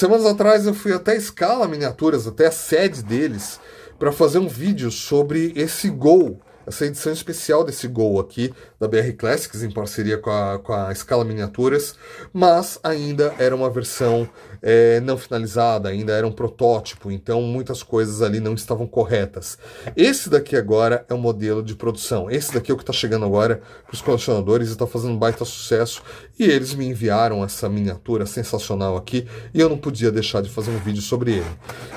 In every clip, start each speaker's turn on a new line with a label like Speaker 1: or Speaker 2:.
Speaker 1: Semanas atrás eu fui até Escala Miniaturas, até a sede deles, para fazer um vídeo sobre esse gol essa edição especial desse gol aqui da BR Classics em parceria com a, com a Scala Miniaturas, mas ainda era uma versão é, não finalizada, ainda era um protótipo, então muitas coisas ali não estavam corretas. Esse daqui agora é o modelo de produção, esse daqui é o que está chegando agora para os colecionadores e está fazendo baita sucesso, e eles me enviaram essa miniatura sensacional aqui e eu não podia deixar de fazer um vídeo sobre ele.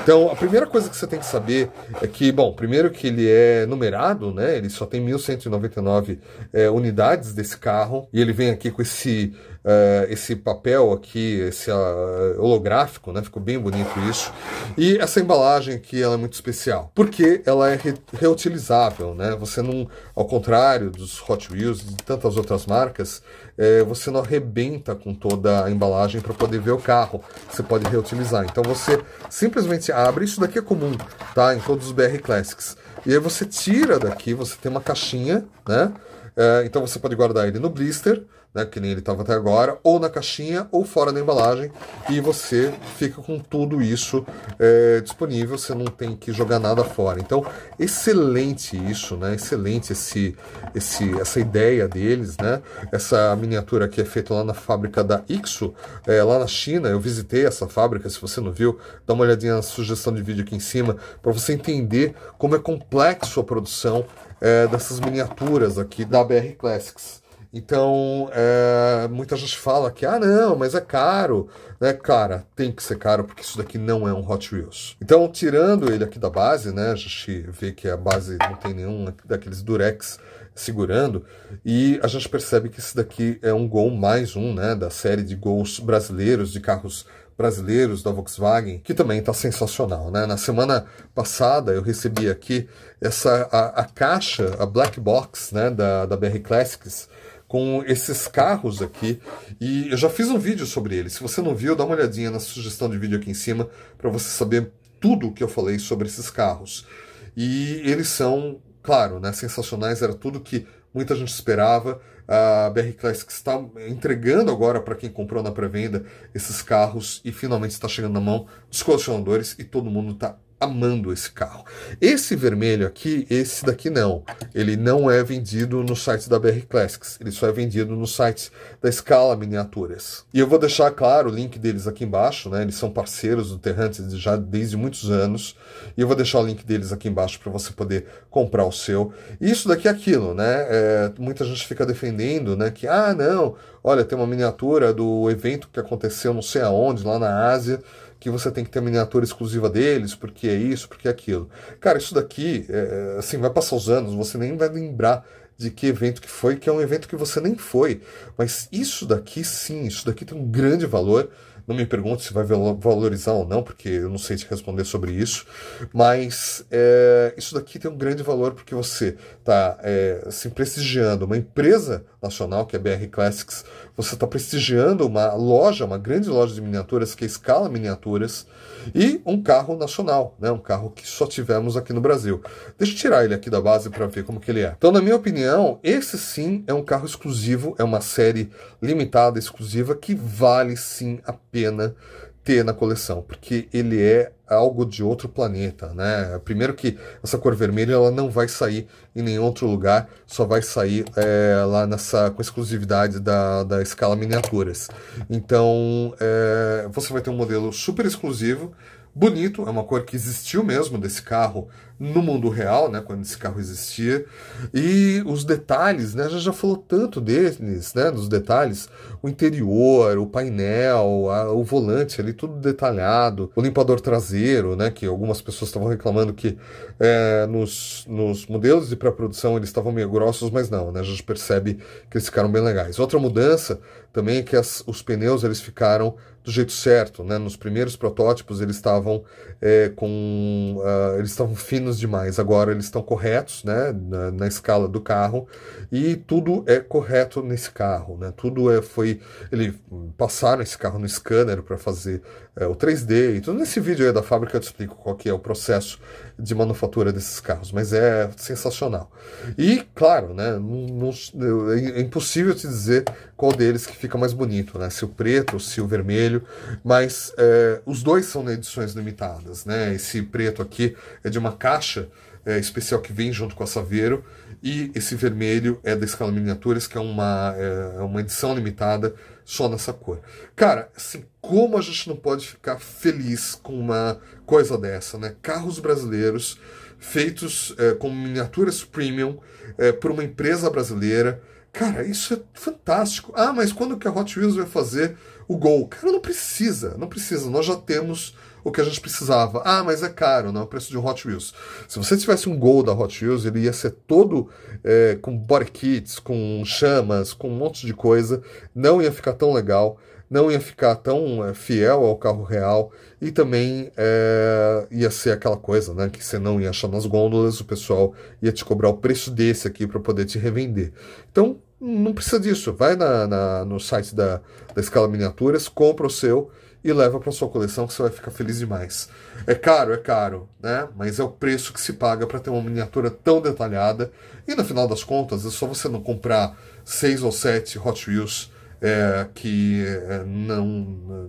Speaker 1: Então a primeira coisa que você tem que saber é que, bom, primeiro que ele é numerado, né? Ele só tem 1.199 é, unidades desse carro e ele vem aqui com esse é, esse papel aqui, esse ah, holográfico, né? Ficou bem bonito isso. E essa embalagem aqui, ela é muito especial, porque ela é re reutilizável, né? Você não, ao contrário dos Hot Wheels e tantas outras marcas, é, você não arrebenta com toda a embalagem para poder ver o carro. Você pode reutilizar. Então você simplesmente abre, isso daqui é comum, tá? Em todos os BR Classics. E aí você tira daqui, você tem uma caixinha, né? É, então você pode guardar ele no blister, né, que nem ele estava até agora, ou na caixinha, ou fora da embalagem, e você fica com tudo isso é, disponível, você não tem que jogar nada fora. Então, excelente isso, né, excelente esse, esse, essa ideia deles, né, essa miniatura que é feita lá na fábrica da Ixo, é, lá na China, eu visitei essa fábrica, se você não viu, dá uma olhadinha na sugestão de vídeo aqui em cima, para você entender como é complexo a produção é, dessas miniaturas aqui da BR Classics. Então, é, muita gente fala que, ah, não, mas é caro. Né? Cara, tem que ser caro, porque isso daqui não é um Hot Wheels. Então, tirando ele aqui da base, né? A gente vê que a base não tem nenhum daqueles durex segurando. E a gente percebe que esse daqui é um Gol mais um, né? Da série de Gols brasileiros, de carros brasileiros da Volkswagen, que também está sensacional. Né? Na semana passada eu recebi aqui essa a, a, caixa, a black box né, da, da BR Classics, com esses carros aqui. E eu já fiz um vídeo sobre eles. Se você não viu, dá uma olhadinha na sugestão de vídeo aqui em cima para você saber tudo o que eu falei sobre esses carros. E eles são, claro, né, sensacionais, era tudo que muita gente esperava. A BR Classic está entregando agora para quem comprou na pré-venda esses carros e finalmente está chegando na mão dos colecionadores e todo mundo está amando esse carro. Esse vermelho aqui, esse daqui não. Ele não é vendido no site da BR Classics. Ele só é vendido nos sites da Scala Miniaturas. E eu vou deixar claro o link deles aqui embaixo, né? Eles são parceiros do Terrantes já desde muitos anos. E eu vou deixar o link deles aqui embaixo para você poder comprar o seu. E isso daqui é aquilo, né? É, muita gente fica defendendo, né? Que, ah, não, olha, tem uma miniatura do evento que aconteceu não sei aonde, lá na Ásia que você tem que ter miniatura exclusiva deles, porque é isso, porque é aquilo. Cara, isso daqui, é, é, assim, vai passar os anos, você nem vai lembrar de que evento que foi, que é um evento que você nem foi. Mas isso daqui, sim, isso daqui tem um grande valor. Não me pergunte se vai valorizar ou não, porque eu não sei te responder sobre isso. Mas é, isso daqui tem um grande valor porque você está é, se prestigiando uma empresa nacional, que é a BR Classics, você está prestigiando uma loja, uma grande loja de miniaturas que escala é miniaturas, e um carro nacional, né? um carro que só tivemos aqui no Brasil. Deixa eu tirar ele aqui da base para ver como que ele é. Então, na minha opinião, esse sim é um carro exclusivo, é uma série limitada, exclusiva, que vale sim a pena ter na coleção, porque ele é algo de outro planeta, né? Primeiro que essa cor vermelha ela não vai sair em nenhum outro lugar, só vai sair é, lá nessa com exclusividade da, da escala miniaturas. Então é, você vai ter um modelo super exclusivo, bonito, é uma cor que existiu mesmo desse carro no mundo real, né, quando esse carro existia. E os detalhes, né, a gente já falou tanto deles, né, dos detalhes, o interior, o painel, a, o volante ali, tudo detalhado, o limpador traseiro, né, que algumas pessoas estavam reclamando que é, nos, nos modelos de pré-produção eles estavam meio grossos, mas não, né, a gente percebe que eles ficaram bem legais. Outra mudança também é que as, os pneus eles ficaram do jeito certo, né, nos primeiros protótipos eles estavam é, com, uh, eles estavam finos demais. Agora eles estão corretos, né, na, na, escala do carro e tudo é correto nesse carro, né? Tudo é foi ele passaram esse carro no scanner para fazer é, o 3D e tudo. Nesse vídeo aí da fábrica eu te explico qual que é o processo de manufatura desses carros, mas é sensacional. E claro, né, não, não, é, é impossível te dizer qual deles que fica mais bonito, né? Se o preto, se o vermelho, mas é, os dois são edições limitadas, né? Esse preto aqui é de uma caixa é, especial que vem junto com a Saveiro e esse vermelho é da Escala Miniaturas, que é uma, é, é uma edição limitada só nessa cor. Cara, assim, como a gente não pode ficar feliz com uma coisa dessa, né? Carros brasileiros feitos é, com miniaturas premium é, por uma empresa brasileira Cara, isso é fantástico. Ah, mas quando que a Hot Wheels vai fazer o gol? Cara, não precisa, não precisa. Nós já temos o que a gente precisava. Ah, mas é caro, não é o preço de Hot Wheels. Se você tivesse um Gol da Hot Wheels, ele ia ser todo é, com body kits, com chamas, com um monte de coisa. Não ia ficar tão legal não ia ficar tão é, fiel ao carro real e também é, ia ser aquela coisa, né, que você não ia achar nas gôndolas, o pessoal ia te cobrar o preço desse aqui para poder te revender. Então, não precisa disso, vai na, na, no site da, da Escala Miniaturas, compra o seu e leva para sua coleção que você vai ficar feliz demais. É caro, é caro, né? Mas é o preço que se paga para ter uma miniatura tão detalhada. E no final das contas, é só você não comprar seis ou sete Hot Wheels é, que é, não,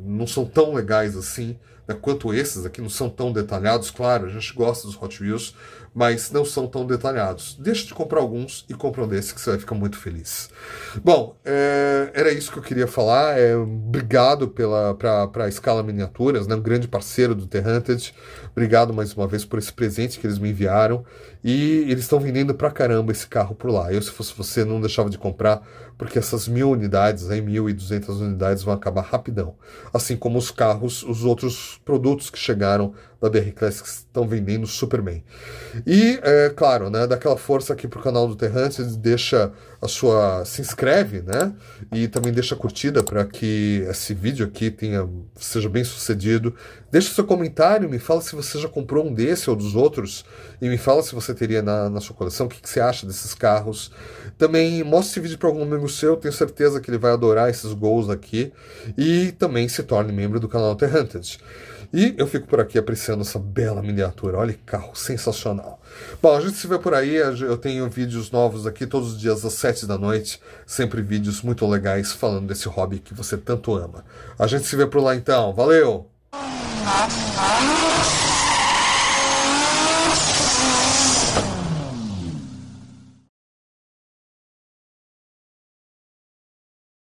Speaker 1: não são tão legais assim né, quanto esses aqui, não são tão detalhados, claro, a gente gosta dos Hot Wheels, mas não são tão detalhados. Deixe de comprar alguns e compra um desse que você vai ficar muito feliz. Bom, é, era isso que eu queria falar. É, obrigado pela para a Escala Miniaturas, né, um grande parceiro do The Hunted. Obrigado mais uma vez por esse presente que eles me enviaram. E eles estão vendendo pra caramba esse carro por lá. Eu, se fosse você, não deixava de comprar, porque essas mil unidades, e 1.200 unidades, vão acabar rapidão. Assim como os carros, os outros produtos que chegaram da BR Classics que estão vendendo super bem. E, é, claro, né, dá aquela força aqui pro canal do Terrance, deixa a sua se inscreve, né? E também deixa a curtida para que esse vídeo aqui tenha seja bem sucedido. Deixa seu comentário, me fala se você já comprou um desse ou dos outros e me fala se você teria na, na sua coleção, o que, que você acha desses carros. Também mostre esse vídeo para algum amigo seu, tenho certeza que ele vai adorar esses gols aqui e também se torne membro do canal The Hunted. E eu fico por aqui apreciando essa bela miniatura. Olha que carro sensacional. Bom, a gente se vê por aí. Eu tenho vídeos novos aqui todos os dias às 7 da noite, sempre vídeos muito legais falando desse hobby que você tanto ama. A gente se vê por lá então, valeu!